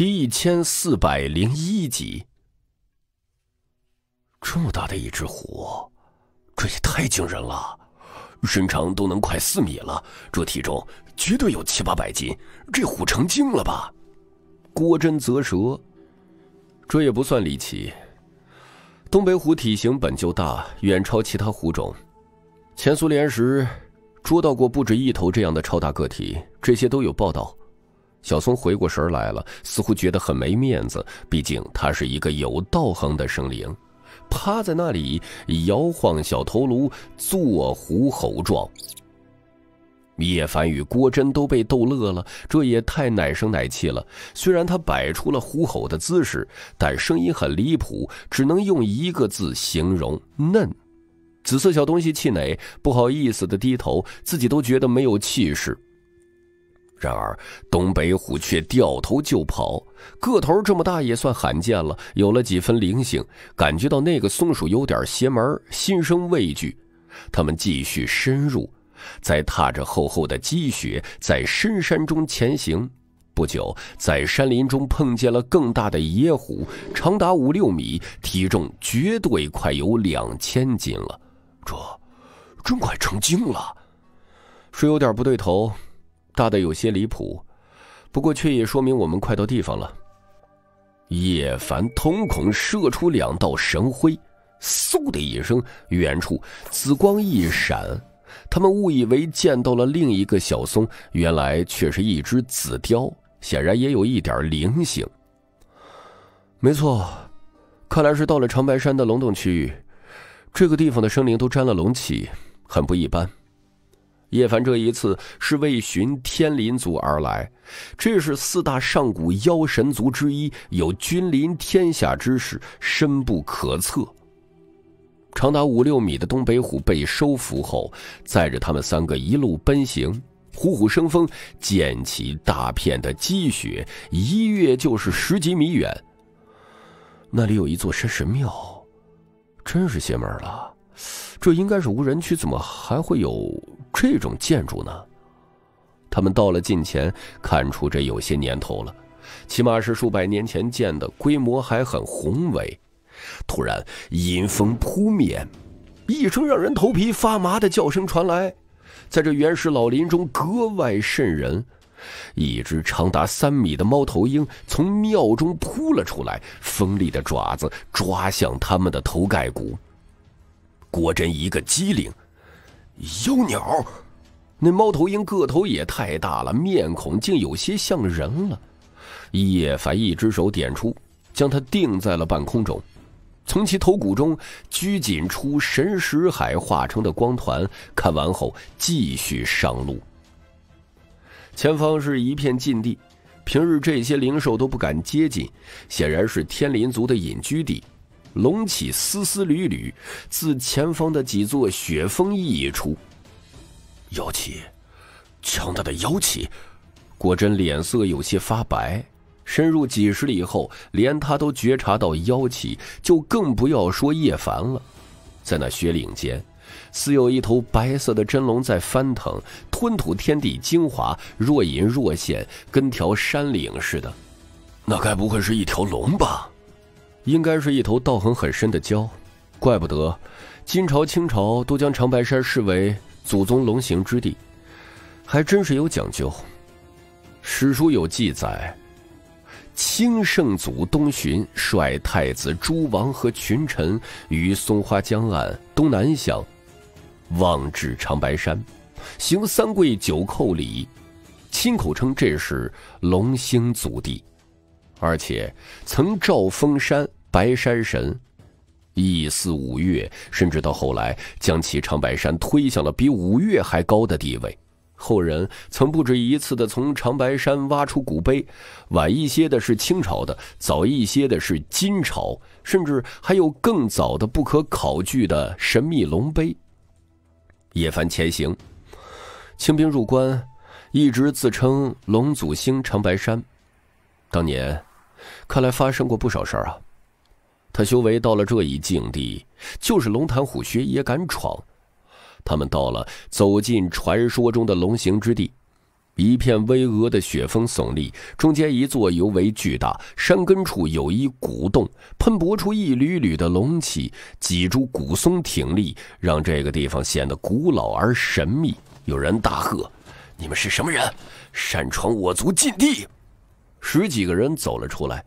第一千四百零一集，这么大的一只虎，这也太惊人了！身长都能快四米了，这体重绝对有七八百斤，这虎成精了吧？郭真则舌。这也不算离奇，东北虎体型本就大，远超其他虎种。前苏联时捉到过不止一头这样的超大个体，这些都有报道。小松回过神来了，似乎觉得很没面子。毕竟他是一个有道行的生灵，趴在那里摇晃小头颅，做虎吼状。叶凡与郭真都被逗乐了，这也太奶声奶气了。虽然他摆出了虎吼的姿势，但声音很离谱，只能用一个字形容：嫩。紫色小东西气馁，不好意思的低头，自己都觉得没有气势。然而，东北虎却掉头就跑。个头这么大也算罕见了，有了几分灵性，感觉到那个松鼠有点邪门，心生畏惧。他们继续深入，在踏着厚厚的积雪，在深山中前行。不久，在山林中碰见了更大的野虎，长达五六米，体重绝对快有两千斤了。这，真快成精了，是有点不对头。大的有些离谱，不过却也说明我们快到地方了。叶凡瞳孔射出两道神辉，嗖的一声，远处紫光一闪，他们误以为见到了另一个小松，原来却是一只紫雕，显然也有一点灵性。没错，看来是到了长白山的龙洞区域，这个地方的生灵都沾了龙气，很不一般。叶凡这一次是为寻天灵族而来，这是四大上古妖神族之一，有君临天下之势，深不可测。长达五六米的东北虎被收服后，载着他们三个一路奔行，虎虎生风，溅起大片的积雪，一跃就是十几米远。那里有一座山神庙，真是邪门了。这应该是无人区，怎么还会有这种建筑呢？他们到了近前，看出这有些年头了，起码是数百年前建的，规模还很宏伟。突然，阴风扑面，一声让人头皮发麻的叫声传来，在这原始老林中格外瘆人。一只长达三米的猫头鹰从庙中扑了出来，锋利的爪子抓向他们的头盖骨。果真一个机灵，妖鸟，那猫头鹰个头也太大了，面孔竟有些像人了。叶凡一只手点出，将它定在了半空中，从其头骨中拘紧出神识海化成的光团。看完后，继续上路。前方是一片禁地，平日这些灵兽都不敢接近，显然是天林族的隐居地。隆起丝丝缕缕，自前方的几座雪峰溢出。妖气，强大的妖气，果真脸色有些发白。深入几十里后，连他都觉察到妖气，就更不要说叶凡了。在那雪岭间，似有一头白色的真龙在翻腾，吞吐天地精华，若隐若现，跟条山岭似的。那该不会是一条龙吧？应该是一头道行很深的蛟，怪不得金朝、清朝都将长白山视为祖宗龙行之地，还真是有讲究。史书有记载，清圣祖东巡，率太子、诸王和群臣于松花江岸东南向，望至长白山，行三跪九叩礼，亲口称这是龙兴祖地。而且曾召封山白山神，一四五岳，甚至到后来将其长白山推向了比五岳还高的地位。后人曾不止一次的从长白山挖出古碑，晚一些的是清朝的，早一些的是金朝，甚至还有更早的不可考据的神秘龙碑。叶凡前行，清兵入关，一直自称龙祖兴长白山，当年。看来发生过不少事儿啊！他修为到了这一境地，就是龙潭虎穴也敢闯。他们到了，走进传说中的龙行之地。一片巍峨的雪峰耸立，中间一座尤为巨大。山根处有一古洞，喷薄出一缕缕的龙气。几株古松挺立，让这个地方显得古老而神秘。有人大喝：“你们是什么人？擅闯我族禁地！”十几个人走了出来，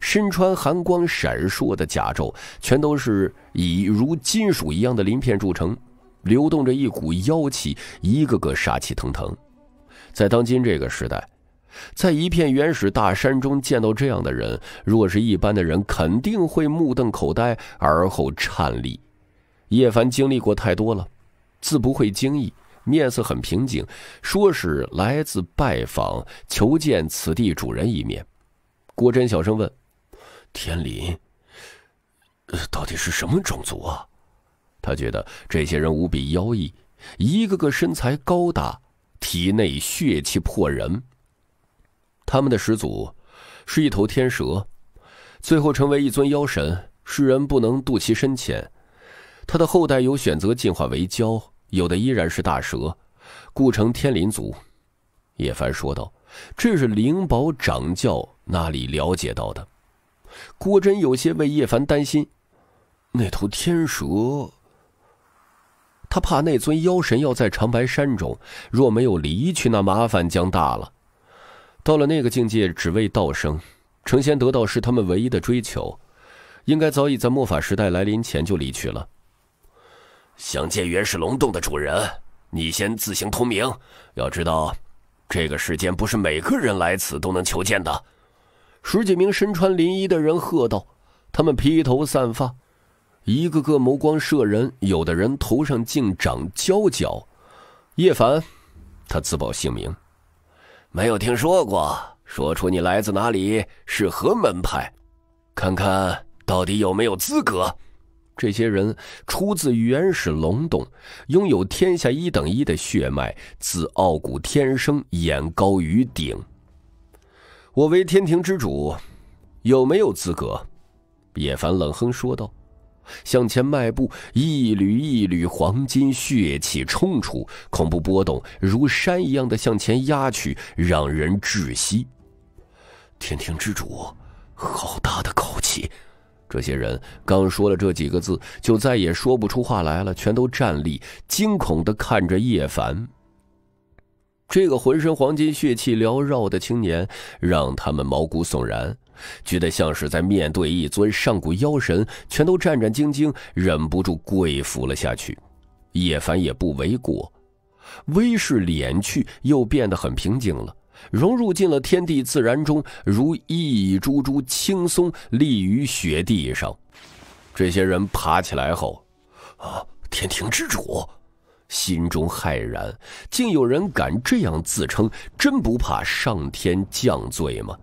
身穿寒光闪烁的甲胄，全都是以如金属一样的鳞片铸成，流动着一股妖气，一个个杀气腾腾。在当今这个时代，在一片原始大山中见到这样的人，若是一般的人，肯定会目瞪口呆，而后颤栗。叶凡经历过太多了，自不会惊异。面色很平静，说是来自拜访，求见此地主人一面。郭真小声问：“天灵，到底是什么种族啊？”他觉得这些人无比妖异，一个个身材高大，体内血气迫人。他们的始祖是一头天蛇，最后成为一尊妖神，世人不能度其深浅。他的后代有选择进化为蛟，有的依然是大蛇，故城天灵族，叶凡说道：“这是灵宝掌教那里了解到的。”郭真有些为叶凡担心，那头天蛇，他怕那尊妖神要在长白山中，若没有离去，那麻烦将大了。到了那个境界，只为道生，成仙得道是他们唯一的追求，应该早已在末法时代来临前就离去了。想见原始龙洞的主人，你先自行通名。要知道，这个时间不是每个人来此都能求见的。十几名身穿林衣的人喝道：“他们披头散发，一个个眸光射人，有的人头上竟长焦角。”叶凡，他自报姓名，没有听说过。说出你来自哪里，是何门派，看看到底有没有资格。这些人出自原始龙洞，拥有天下一等一的血脉，自傲骨天生，眼高于顶。我为天庭之主，有没有资格？叶凡冷哼说道，向前迈步，一缕一缕黄金血气冲出，恐怖波动如山一样的向前压去，让人窒息。天庭之主，好大的口气！这些人刚说了这几个字，就再也说不出话来了，全都站立，惊恐的看着叶凡。这个浑身黄金、血气缭绕的青年，让他们毛骨悚然，觉得像是在面对一尊上古妖神，全都战战兢兢，忍不住跪伏了下去。叶凡也不为过，威势敛去，又变得很平静了。融入进了天地自然中，如一株株青松立于雪地上。这些人爬起来后，啊！天庭之主心中骇然，竟有人敢这样自称，真不怕上天降罪吗？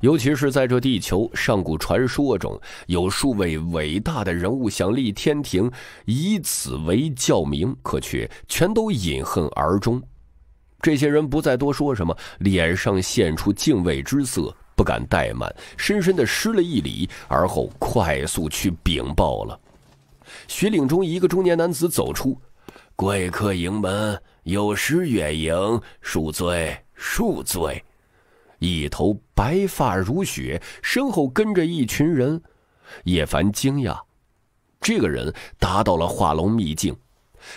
尤其是在这地球上古传说中，有数位伟大的人物想立天庭以此为教名，可却全都饮恨而终。这些人不再多说什么，脸上现出敬畏之色，不敢怠慢，深深的施了一礼，而后快速去禀报了。雪岭中，一个中年男子走出：“贵客迎门，有失远迎，恕罪，恕罪。”一头白发如雪，身后跟着一群人。叶凡惊讶，这个人达到了化龙秘境。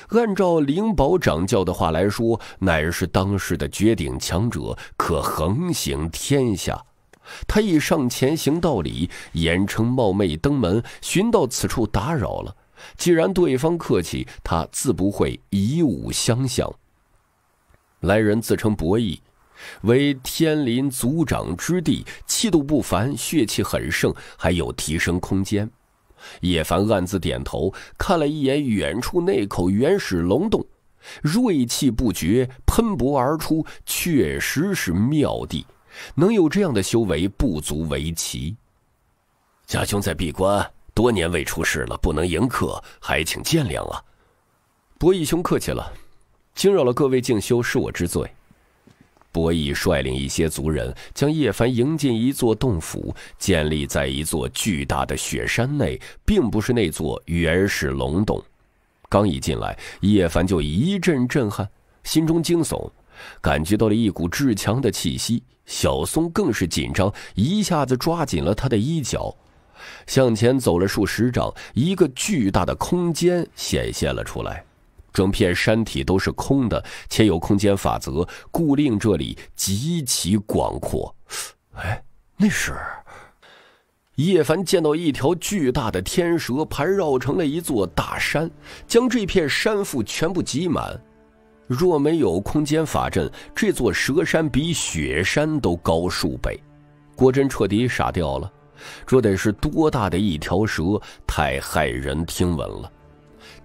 按照灵宝掌教的话来说，乃是当时的绝顶强者，可横行天下。他已上前行道礼，眼称冒昧登门，寻到此处打扰了。既然对方客气，他自不会以武相向。来人自称博弈，为天林族长之弟，气度不凡，血气很盛，还有提升空间。叶凡暗自点头，看了一眼远处那口原始龙洞，锐气不绝，喷薄而出，确实是妙地，能有这样的修为不足为奇。贾兄在闭关多年未出世了，不能迎客，还请见谅啊。博义兄客气了，惊扰了各位静修，是我之罪。博易率领一些族人将叶凡迎进一座洞府，建立在一座巨大的雪山内，并不是那座原始龙洞。刚一进来，叶凡就一阵震撼，心中惊悚，感觉到了一股至强的气息。小松更是紧张，一下子抓紧了他的衣角，向前走了数十丈，一个巨大的空间显现了出来。整片山体都是空的，且有空间法则固令这里极其广阔。哎，那是叶凡见到一条巨大的天蛇盘绕成了一座大山，将这片山腹全部挤满。若没有空间法阵，这座蛇山比雪山都高数倍。郭真彻底傻掉了，这得是多大的一条蛇？太骇人听闻了。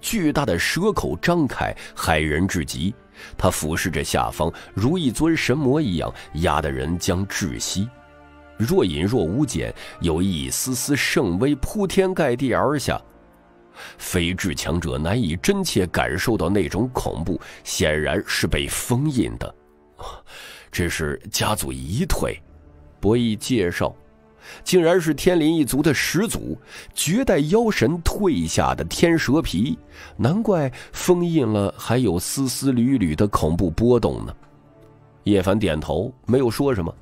巨大的蛇口张开，骇人至极。他俯视着下方，如一尊神魔一样，压得人将窒息。若隐若无间，有一丝丝圣威铺天盖地而下，非至强者难以真切感受到那种恐怖。显然是被封印的，这是家族遗退，博弈介绍。竟然是天灵一族的始祖，绝代妖神退下的天蛇皮，难怪封印了还有丝丝缕缕的恐怖波动呢。叶凡点头，没有说什么。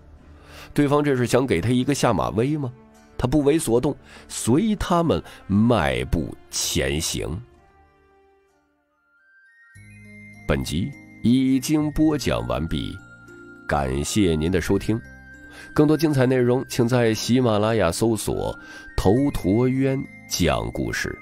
对方这是想给他一个下马威吗？他不为所动，随他们迈步前行。本集已经播讲完毕，感谢您的收听。更多精彩内容，请在喜马拉雅搜索“头陀渊讲故事”。